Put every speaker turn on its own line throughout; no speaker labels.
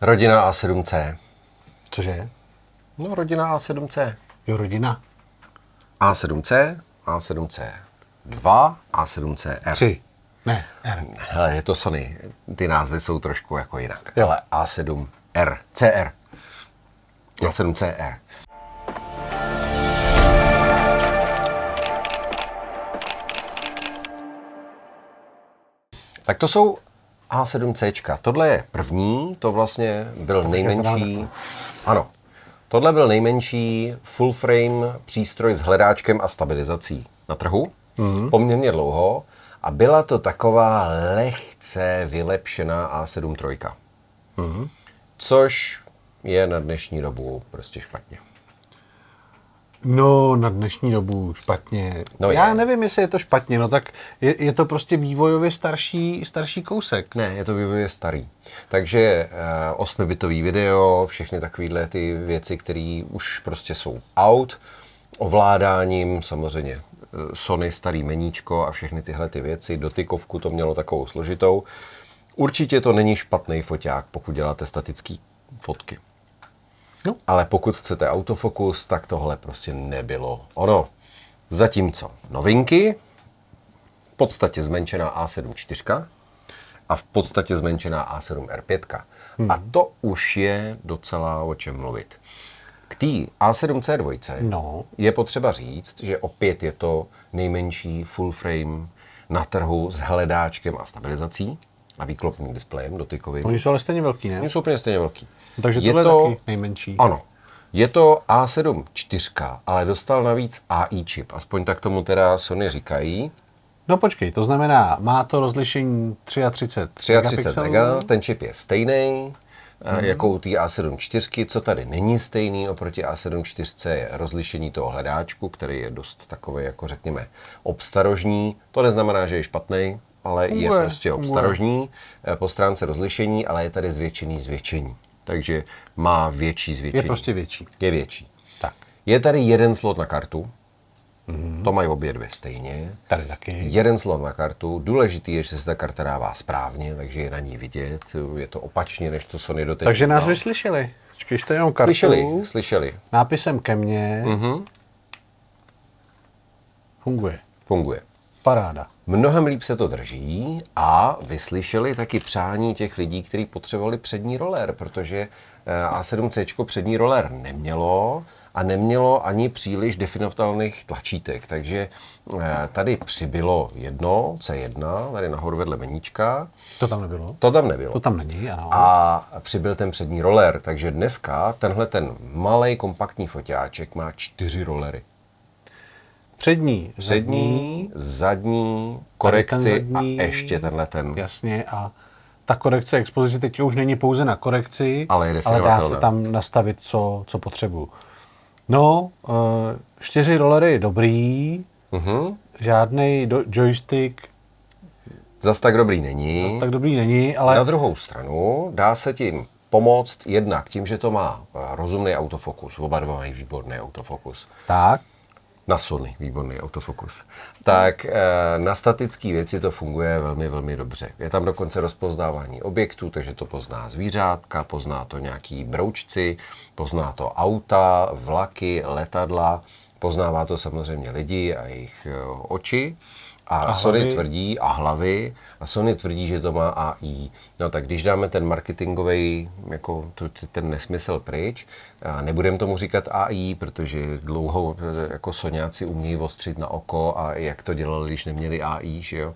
Rodina A7C. Cože? No, rodina A7C. Jo, rodina. A7C, A7C 2, a 7 R. 3. Ne, R. Hele, je to Sony. Ty názvy jsou trošku jako jinak. Jo. Ale A7R, CR. Jo. A7CR. Tak to jsou a7C. Tohle je první, to vlastně byl to nejmenší. Ano, tohle byl nejmenší full frame přístroj s hledáčkem a stabilizací na trhu. Mm-hmm. Poměrně dlouho. A byla to taková lehce vylepšená A7 trojka. Mm-hmm. Což je na dnešní dobu prostě špatně.
No, na dnešní dobu špatně. No Já
je. nevím, jestli je to špatně, no tak je, je to prostě vývojově starší, starší kousek. Ne, je to vývojově starý. Takže uh, eh, osmibitový video, všechny takovéhle ty věci, které už prostě jsou out, ovládáním samozřejmě eh, Sony starý meníčko a všechny tyhle ty věci, dotykovku to mělo takovou složitou. Určitě to není špatný foťák, pokud děláte statický fotky. No. Ale pokud chcete autofokus, tak tohle prostě nebylo ono. Zatímco novinky, v podstatě zmenšená A7 4 a v podstatě zmenšená A7R5. Hmm. A to už je docela o čem mluvit. K té A7C2 no. je potřeba říct, že opět je to nejmenší full frame na trhu s hledáčkem a stabilizací a výklopným displejem dotykovým. Oni jsou ale stejně velký, ne? Oni jsou úplně stejně velký. No, takže je tohle je to, taky nejmenší. Ano. Je to A7 čtyřka, ale dostal navíc AI čip, aspoň tak tomu teda Sony říkají. No počkej, to
znamená, má to rozlišení 33 33 mega,
ten čip je stejný, mm-hmm. jako u té A7 čtyřky. co tady není stejný oproti A7 čtyřce. je rozlišení toho hledáčku, který je dost takový, jako řekněme, obstarožní. To neznamená, že je špatný, ale je prostě obstarožní eh, po stránce rozlišení, ale je tady zvětšený zvětšení takže má větší zvětšení. Je prostě větší. Je větší. Tak. Je tady jeden slot na kartu, Mm-hmm. To mají obě dvě stejně. Tady taky. Jeden slot na kartu. Důležitý je, že se ta karta dává správně, takže je na ní vidět. Je to opačně, než to Sony doteď. Takže nás vyslyšeli. Čekej, jste jenom kartu. Slyšeli, slyšeli.
Nápisem ke mně. Mm-hmm.
Funguje. Funguje. Paráda. Mnohem líp se to drží a vyslyšeli taky přání těch lidí, kteří potřebovali přední roller, protože eh, A7C přední roller nemělo a nemělo ani příliš definovatelných tlačítek. Takže eh, tady přibylo jedno, C1, tady nahoru vedle meníčka. To tam nebylo? To tam nebylo. To tam není, ano. A přibyl ten přední roller, takže dneska tenhle ten malý kompaktní foťáček má čtyři rolery. Přední, přední, zadní, zadní korekci zadní, a ještě tenhle ten.
Jasně a ta korekce expozice teď už není pouze na korekci, ale, ale dá se tam nastavit, co, co potřebuju. No, eh, čtyři rolery je dobrý, mm-hmm. žádný joystick
Zas tak dobrý není. Zas tak dobrý není, ale... Na druhou stranu dá se tím pomoct jednak tím, že to má eh, rozumný autofokus. Oba dva mají výborný autofokus. Tak na Sony, výborný autofokus, tak eh, na statické věci to funguje velmi, velmi dobře. Je tam dokonce rozpoznávání objektů, takže to pozná zvířátka, pozná to nějaký broučci, pozná to auta, vlaky, letadla, poznává to samozřejmě lidi a jejich eh, oči.
A, a Sony hlavy.
tvrdí, a hlavy, a Sony tvrdí, že to má AI. No tak když dáme ten marketingový, jako ten nesmysl pryč, nebudeme tomu říkat AI, protože dlouho e, jako Soňáci umějí ostřit na oko a jak to dělali, když neměli AI, že jo?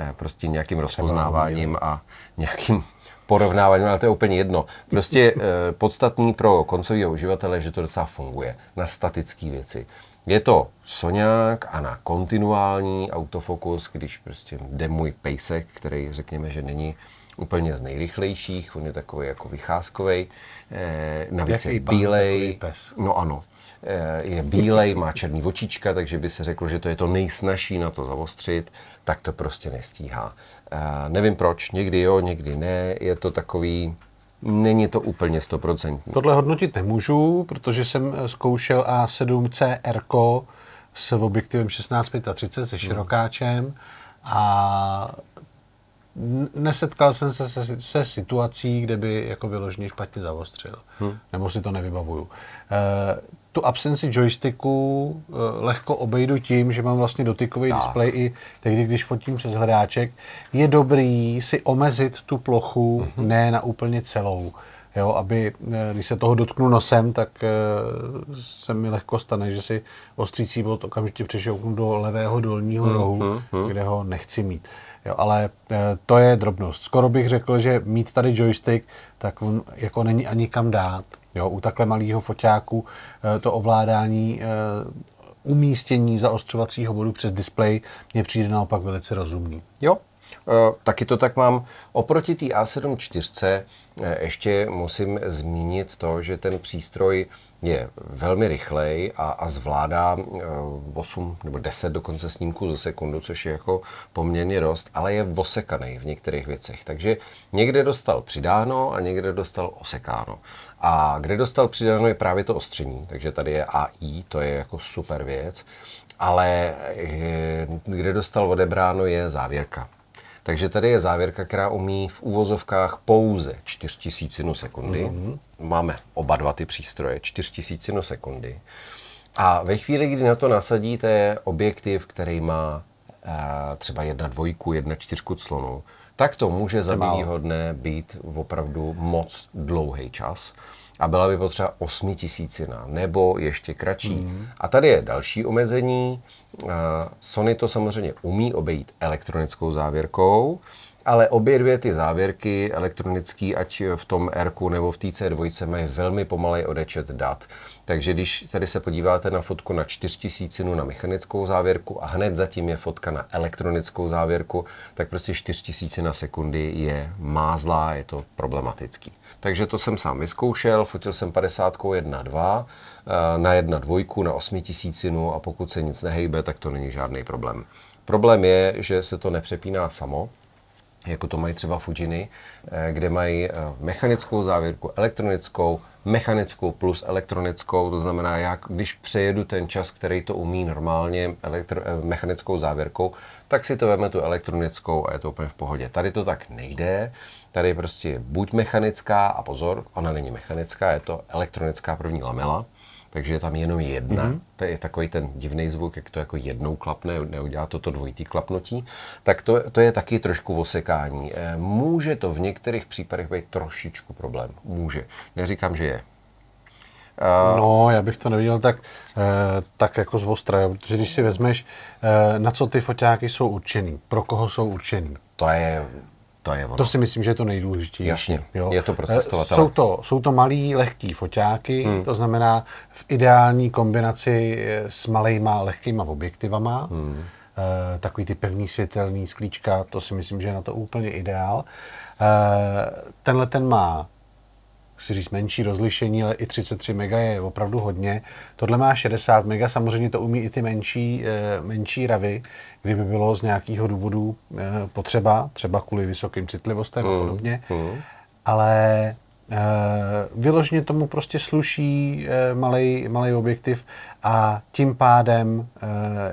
E, prostě nějakým rozpoznáváním a nějakým porovnávání, no, ale to je úplně jedno. Prostě eh, podstatný pro koncového uživatele, že to docela funguje na statické věci. Je to soňák a na kontinuální autofokus, když prostě jde můj pejsek, který řekněme, že není úplně z nejrychlejších, on je takový jako vycházkovej, eh, navíc je bílej. No ano, eh, je bílej, má černý očička, takže by se řeklo, že to je to nejsnažší na to zavostřit, tak to prostě nestíhá nevím proč, někdy jo, někdy ne, je to takový, není to úplně stoprocentní.
Tohle hodnotit nemůžu, protože jsem eh, zkoušel A7CR s objektivem 1635 se hmm. širokáčem a nesetkal jsem se se, se situací, kde by jako vyložně špatně zavostřil. Hmm. Nebo si to nevybavuju. E, tu absenci joysticku eh, lehko obejdu tím, že mám vlastně dotykový tak. displej i tehdy, když fotím přes hráček. Je dobrý si omezit tu plochu mm-hmm. ne na úplně celou. Jo, aby, eh, když se toho dotknu nosem, tak eh, se mi lehko stane, že si ostřící bod okamžitě přešouknu do levého dolního mhm, rohu, mm-hmm. kde ho nechci mít. Jo, ale to je drobnost. Skoro bych řekl, že mít tady joystick, tak on jako není ani kam dát. Jo, u takhle malého foťáku eh, to ovládání eh, umístění zaostřovacího bodu přes displej mě přijde naopak velice rozumný.
Jo, Eh, taky to tak mám. Oproti té a 74 eh, ještě musím zmínit to, že ten přístroj je velmi rychlej a, a zvládá 8 eh, nebo 10 dokonce snímků za sekundu, což je jako poměrně rost, ale je osekaný v některých věcech. Takže někde dostal přidáno a někde dostal osekáno. A kde dostal přidáno je právě to ostření, takže tady je AI, to je jako super věc, ale kde dostal odebráno je závěrka. Takže tady je závěrka, která umí v úvozovkách pouze 4000 sekundy. Mm-hmm. Máme oba dva ty přístroje, 4000 sekundy. A ve chvíli, kdy na to nasadíte objektiv, který má uh, třeba jedna dvojku, jedna čtyřku clonu, tak to může za být opravdu moc dlouhý čas a byla by potřeba osmitisícina nebo ještě kratší. Mm. A tady je další omezení. Eh, Sony to samozřejmě umí obejít elektronickou závěrkou, ale obě dvě ty závěrky elektronický, ať v tom r nebo v té C2, mají velmi pomalej odečet dat. Takže když tady se podíváte na fotku na 4000 na mechanickou závěrku a hned zatím je fotka na elektronickou závěrku, tak prostě 4000 na sekundy je mázlá, je to problematický. Takže to jsem sám vyzkoušel, fotil jsem 50 1 2, na 1 dvojku, na 8 tisícinu a pokud se nic nehejbe, tak to není žádný problém. Problém je, že se to nepřepíná samo, jako to mají třeba Fujiny, eh, kde mají eh, mechanickou závěrku, elektronickou, mechanickou plus elektronickou, to znamená, jak když přejedu ten čas, který to umí normálně elektro, eh, mechanickou závěrkou, tak si to vezme tu elektronickou a je to úplně v pohodě. Tady to tak nejde, tady prostě buď mechanická, a pozor, ona není mechanická, je to elektronická první lamela, takže je tam jenom jedna. Mm-hmm. To je takový ten divný zvuk, jak to jako jednou klapne, neudělá toto dvojitý klapnutí. Tak to, to je taky trošku osekání. Eh, může to v některých případech být trošičku problém. Může. Neříkám, že je. Uh, no, já bych to neviděl tak, uh,
tak jako z ostra, protože když si vezmeš, uh, na co ty foťáky jsou určený, pro koho jsou určený. To je to, je ono. to si myslím, že je to nejdůležitější. Jasně, jo? je to procestovatel. Eh, jsou to, jsou to malý, lehký foťáky, hmm. to znamená v ideální kombinaci eh, s malejma, lehkýma objektivama. Hmm. Eh, takový ty pevný světelný sklíčka, to si myslím, že je na to úplně ideál. Uh, tenhle ten má chci říct, menší rozlišení, ale i 33 mega je opravdu hodně. Tohle má 60 mega, samozřejmě to umí i ty menší, eh, menší ravy, kdyby bylo z nějakého důvodu eh, potřeba, třeba kvůli vysokým citlivostem mm. a hmm, podobně. Mm. Ale eh, vyložně tomu prostě sluší malý objektiv a tím pádem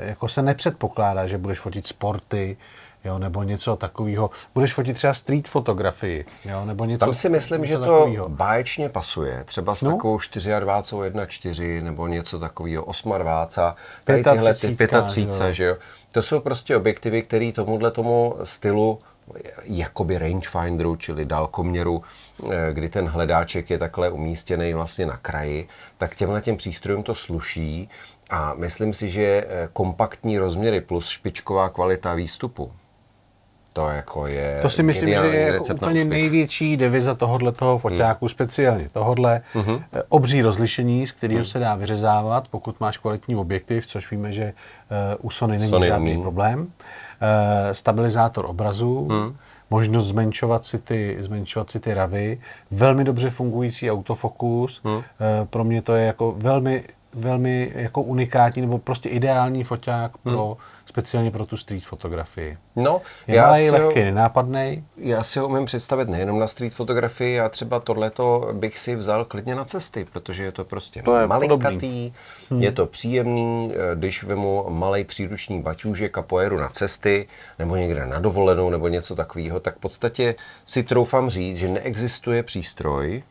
jako se nepředpokládá, že budeš fotit sporty, jo, nebo něco takového. Budeš fotit třeba street fotografii, jo, nebo něco Tam si myslím, že to takovýho.
báječně pasuje, třeba s no? takovou 24, 1,4 nebo něco takového, 28, tady tyhle ty 35, že jo. To jsou prostě objektivy, které tomuhle tomu stylu jakoby rangefinderu, čili dálkoměru, eh, kdy ten hledáček je takhle umístěný vlastně na kraji, tak těmhle těm přístrojům to sluší a myslím si, že eh, kompaktní rozměry plus špičková kvalita výstupu, to jako je To si myslím, že je jako úplně
největší deviza tohohle toho foťáku, hmm. speciálně tohohle. Hmm. Obří rozlišení, s kterým hmm. se dá vyřezávat, pokud máš kvalitní objektiv, což víme, že eh, u Sony není Sony žádný mý. problém. Eh, stabilizátor obrazu, hmm. možnost zmenšovat si, ty, zmenšovat si ty ravy, velmi dobře fungující autofokus. Hmm. pro mě to je jako velmi, velmi jako unikátní nebo prostě ideální foťák hmm. pro speciálně pro tu street
fotografii. No, je já si lehký, ho,
nenápadnej.
Já si ho umím představit nejenom na street fotografii, já třeba tohleto bych si vzal klidně na cesty, protože je to prostě to je malinkatý, Hmm. je to příjemný, eh, když vemu malý příruční baťůžek a pojedu na cesty, nebo někde na dovolenou, nebo něco takového, tak v podstatě si troufám říct, že neexistuje přístroj,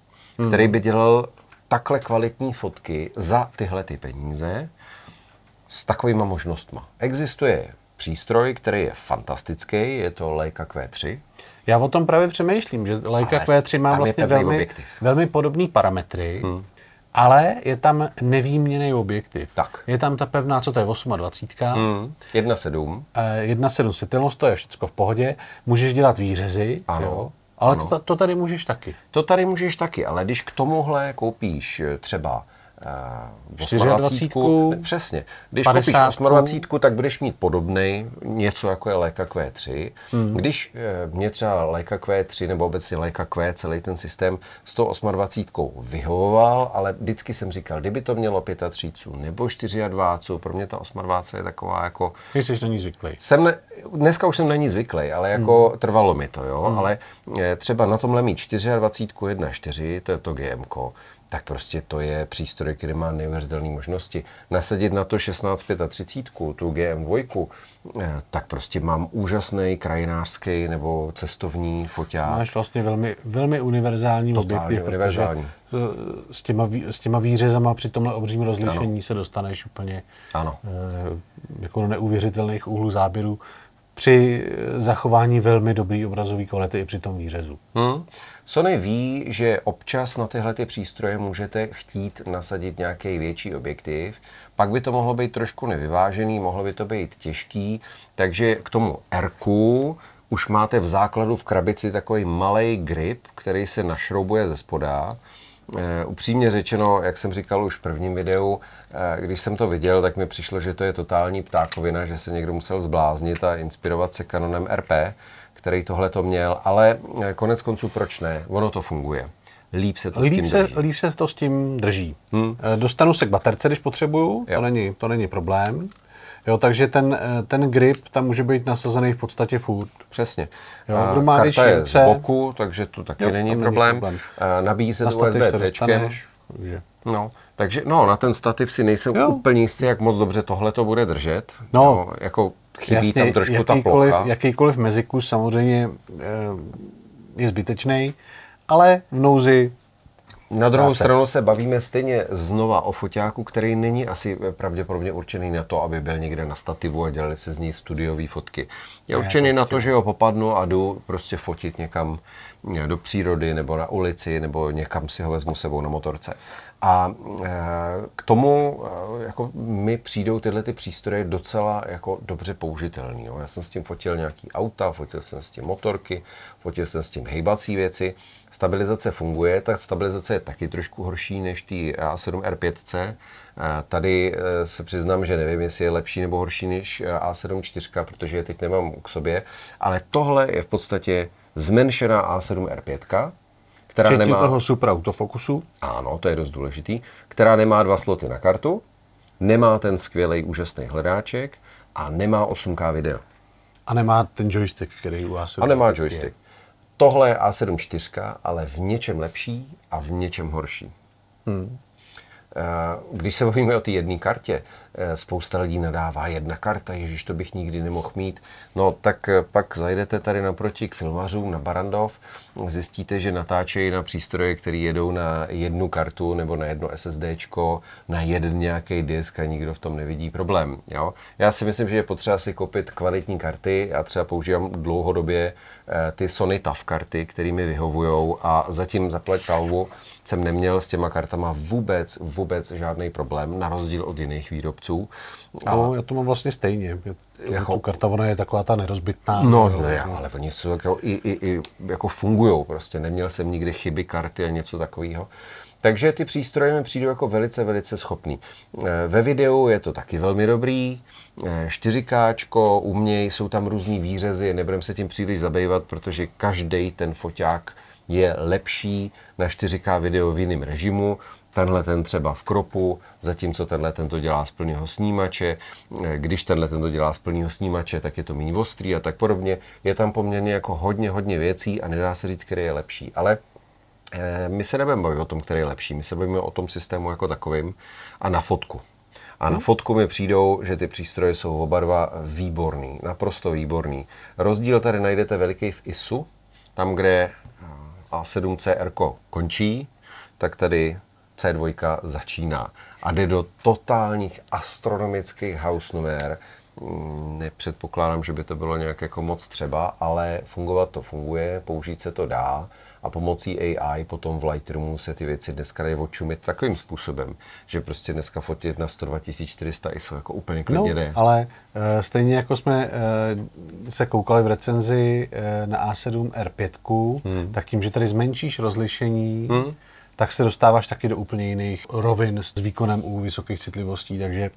který hmm. by dělal takhle kvalitní fotky za tyhle ty peníze, s takovými možnostmi. Existuje přístroj, který je fantastický, je to Leica Q3. Já o tom právě přemýšlím, že Leica Q3 má vlastně velmi,
velmi podobné parametry, hmm. ale je tam nevýměný objektiv. Tak. Je tam ta pevná, co to je, 28. Hmm. 1.7. 1.7 eh, světelnost, to je všechno v
pohodě. Můžeš dělat výřezy, ano. jo? Ale ano. To, to tady můžeš taky. To tady můžeš taky, ale když k tomuhle koupíš eh, třeba 24. Eh, Přesně. Když 50. koupíš 28, tak budeš mít podobný, něco jako je léka Q3. Hmm. Když eh, mě třeba léka Q3 nebo obecně léka Q, celý ten systém s tou 28 vyhovoval, ale vždycky jsem říkal, kdyby to mělo 35 nebo 24, pro mě ta 28 je taková jako... Ty jsi na ní zvyklý. Jsem ne, dneska už jsem na ní zvyklý, ale jako hmm. trvalo mi to, jo. Hmm. Ale eh, třeba na tomhle mít 24, 1, 4, to je to GMK tak prostě to je přístroj, který má neuvěřitelné možnosti. Nasadit na to 16 35, tu GM2, eh, tak prostě mám úžasný krajinářský nebo cestovní foťák. Máš
vlastně velmi, velmi univerzální Totálně objektiv, univerzální. Eh, s těma, s těma výřezama při tomhle obřím rozlišení ano. se dostaneš úplně ano. Eh, jako do neuvěřitelných úhlů záběru při eh,
zachování velmi dobrý obrazový kvality i při tom výřezu. Hmm. Sony ví, že občas na tyhle ty přístroje můžete chtít nasadit nějaký větší objektiv, pak by to mohlo být trošku nevyvážený, mohlo by to být těžký, takže k tomu r už máte v základu v krabici takový malý grip, který se našroubuje ze spoda Eh, upřímně řečeno, jak jsem říkal už v prvním videu, eh, když jsem to viděl, tak mi přišlo, že to je totální ptákovina, že se někdo musel zbláznit a inspirovat se kanonem RP, který tohle to měl, ale eh, konec konců proč ne? Ono to funguje. Líp se to líp s tím se, drží.
Líp se to s tím drží. Hmm. Dostanu se k baterce, když potřebuju, to není, to není problém. Jo, takže ten, eh, ten grip tam může být nasazený v podstatě furt.
Přesně. Jo, eh, kdo má Karta je ruce, z boku, takže to taky jo, není, problém. není problém. Eh, Nabíjí se USB-C. No, takže no, na ten stativ si nejsem jo. úplně jistý, jak moc dobře tohle to bude držet. No, no jako chybí jasně, tam trošku ta plocha.
Jakýkoliv mezikus samozřejmě je zbytečný, ale v nouzi
na druhou Zase. stranu se bavíme stejně znova o foťáku, který není asi pravděpodobně určený na to, aby byl někde na stativu a dělali se z ní studiové fotky. Je určený na to, že ho popadnu a jdu prostě fotit někam do přírody nebo na ulici nebo někam si ho vezmu sebou na motorce. A e, k tomu e, jako mi přijdou tyhle ty přístroje docela jako dobře použitelný. Jo. Já jsem s tím fotil nějaký auta, fotil jsem s tím motorky, fotil jsem s tím hejbací věci. Stabilizace funguje, tak stabilizace je taky trošku horší než ty A7 R5C. E, tady se přiznám, že nevím, jestli je lepší nebo horší než A7 4, protože je teď nemám k sobě, ale tohle je v podstatě zmenšená A7R5,
která Včetně nemá... toho
super autofokusu. Ano, to je dost důležitý. Která nemá dva sloty na kartu, nemá ten skvělý úžasný hledáček a nemá 8K video. A nemá ten joystick, který u A7 A nemá joystick. Je. Tohle je A7 4, ale v něčem lepší a v něčem horší. Hmm. Eh, když se bavíme o té jedné kartě, eh, spousta lidí nadává jedna karta, ježíš, to bych nikdy nemohl mít. No tak eh, pak zajdete tady naproti k filmařům na Barandov, zjistíte, že natáčejí na přístroje, které jedou na jednu kartu nebo na jedno SSD, na jeden nějaký disk a nikdo v tom nevidí problém. Jo? Já si myslím, že je potřeba si koupit kvalitní karty, já třeba používám dlouhodobě Eh, ty Sony TAF karty, které mi vyhovují a zatím zaplať talvu jsem neměl s těma kartama vůbec, vůbec žádný problém, na rozdíl od jiných výrobců. A... No, já to mám vlastně stejně. Jako... tu jako karta, ona je taková
ta nerozbitná. No, no ne,
no. ale oni jsou jako, i, i, i, jako fungují. prostě. Neměl jsem nikdy chyby karty a něco takového. Takže ty přístroje mi přijdou jako velice, velice schopný. Eh, ve videu je to taky velmi dobrý, 4K, eh, mě jsou tam různý výřezy, nebudem se tím příliš zabývat, protože každý ten foťák je lepší na 4K video v jiném režimu, tenhle ten třeba v kropu, zatímco tenhle ten to dělá z plného snímače, eh, když tenhle ten to dělá z plného snímače, tak je to méně ostrý a tak podobně. Je tam poměrně jako hodně, hodně věcí a nedá se říct, který je lepší, ale Eh, my se nebudeme bavit o tom, který je lepší, my se bavíme o tom systému jako takovým a na fotku. A na mhm. fotku mi přijdou, že ty přístroje jsou oba dva výborný, naprosto výborný. Rozdíl tady najdete veliký v ISU, tam, kde eh, A7CR končí, tak tady C2 začíná a jde do totálních astronomických house numer, nepředpokládám, že by to bylo nějak jako moc třeba, ale fungovat to funguje, použít se to dá a pomocí AI potom v Lightroomu se ty věci dneska dají odčumit takovým způsobem, že prostě dneska fotit na 102 400 ISO jako úplně no, klidně no,
ale uh, stejně jako jsme uh, se koukali v recenzi uh, na A7 R5, hmm. tak tím, že tady zmenšíš rozlišení, hmm tak se dostáváš taky do úplně jiných rovin s výkonem u vysokých citlivostí, takže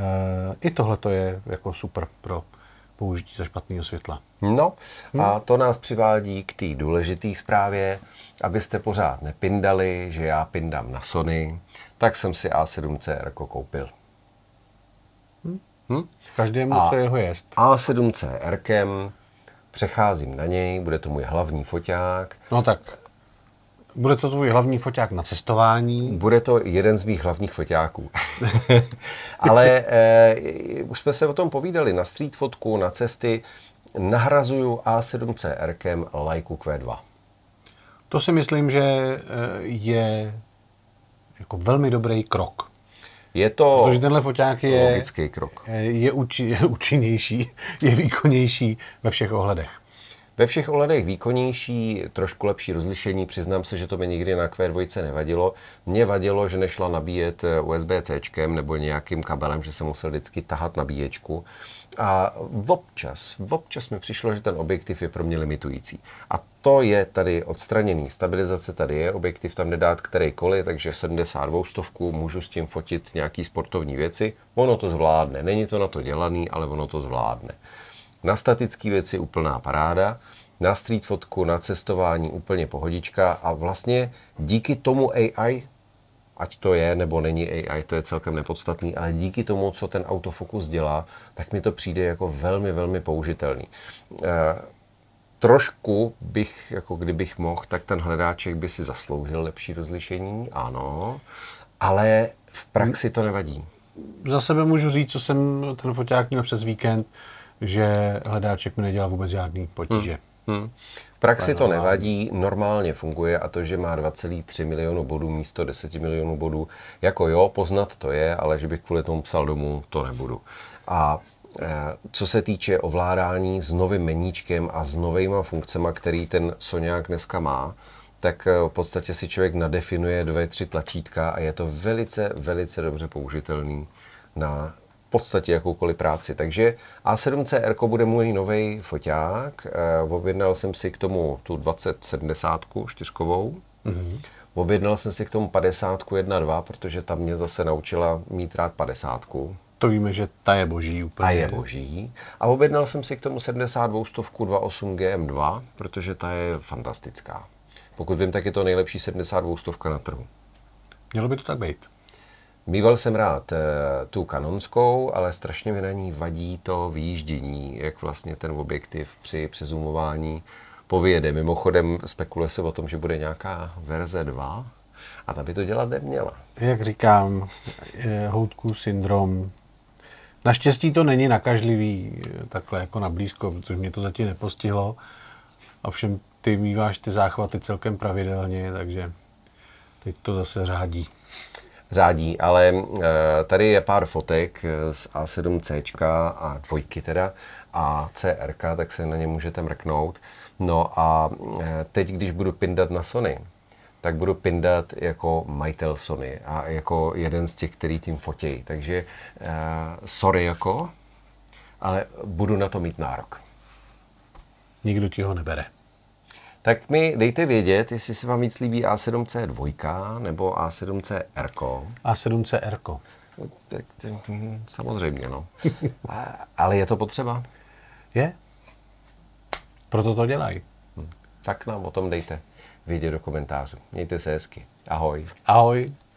Eh, I tohle to je jako super pro použití za
špatného světla. No a hmm? to nás přivádí k té důležité zprávě, abyste pořád nepindali, že já pindám na Sony, tak jsem si a 7 c jako koupil. Hmm? Hm? Každému, a, co jeho jest. A7CR přecházím na něj, bude to můj hlavní foťák. No tak. Bude to tvůj hlavní foťák na cestování? Bude to jeden z mých hlavních foťáků. Ale eh, už jsme se o tom povídali. Na street fotku, na cesty nahrazuju a 7 cr Lajku Q2.
To si myslím, že eh, je jako velmi dobrý krok.
Je to Protože tenhle
foťák je, logický krok. Eh, je, uči, je účinnější, je výkonnější ve všech ohledech.
Ve všech OLEDech výkonnější, trošku lepší rozlišení. Přiznám se, že to mi nikdy na Q2 nevadilo. Mně vadilo, že nešla nabíjet eh, USB-C nebo nějakým kabelem, že jsem musel vždycky tahat nabíječku. A občas, občas mi přišlo, že ten objektiv je pro mě limitující. A to je tady odstraněný. Stabilizace tady je, objektiv tam nedát kterýkoliv, takže 72 stovku můžu s tím fotit nějaký sportovní věci. Ono to zvládne. Není to na to dělaný, ale ono to zvládne. Na statické věci úplná paráda, na street fotku, na cestování úplně pohodička a vlastně díky tomu AI, ať to je nebo není AI, to je celkem nepodstatný, ale díky tomu, co ten autofokus dělá, tak mi to přijde jako velmi, velmi použitelný. E, trošku bych, jako kdybych mohl, tak ten hledáček by si zasloužil lepší rozlišení, ano, ale v praxi to nevadí.
Za sebe můžu říct, co jsem ten foťák měl přes víkend že hledáček mi nedělá vůbec žádný
potíže. Hmm. Hmm. praxi to nevadí, normálně funguje a to, že má 2,3 milionu bodů místo 10 milionů bodů, jako jo, poznat to je, ale že bych kvůli tomu psal domů, to nebudu. A eh, co se týče ovládání s novým meníčkem a s novejma funkcemi, který ten Soňák dneska má, tak eh, v podstatě si člověk nadefinuje dvě, tři tlačítka a je to velice, velice dobře použitelný na podstatě jakoukoliv práci. Takže A7CR bude můj nový foťák. Eh, objednal jsem si k tomu tu 2070 čtyřkovou. Mm-hmm. Objednal jsem si k tomu 50 1/2, protože ta mě zase naučila mít rád 50. To víme, že ta je boží úplně. Ta je boží. A objednal jsem si k tomu 72 stovku 28 GM2, protože ta je fantastická. Pokud vím, tak je to nejlepší 72 stovka na trhu. Mělo by to tak být. Mýval jsem rád eh, tu kanonskou, ale strašně mi na ní vadí to výjíždění, jak vlastně ten objektiv při přezumování pověde. Mimochodem spekuluje se o tom, že bude nějaká verze 2 a ta by to dělat neměla.
Jak říkám, houtku syndrom. Naštěstí to není nakažlivý eh, takhle jako na blízko, protože mě to zatím nepostihlo. A všem ty mýváš ty záchvaty celkem pravidelně, takže
teď to zase řádí řádí, ale eh, tady je pár fotek eh, z A7C a dvojky teda a CR, tak se na ně můžete mrknout. No a eh, teď, když budu pindat na Sony, tak budu pindat jako majitel Sony a jako jeden z těch, který tím fotí. Takže sorry jako, ale budu na to mít nárok. Nikdo ti ho nebere tak mi dejte vědět, jestli se vám víc líbí A7C2 nebo A7CR. c a 7 c no, Tak, hm, samozřejmě, no. ale je to potřeba? Je. Proto to dělají. Hm, tak nám o tom dejte vědět do komentářů. Mějte se hezky. Ahoj. Ahoj.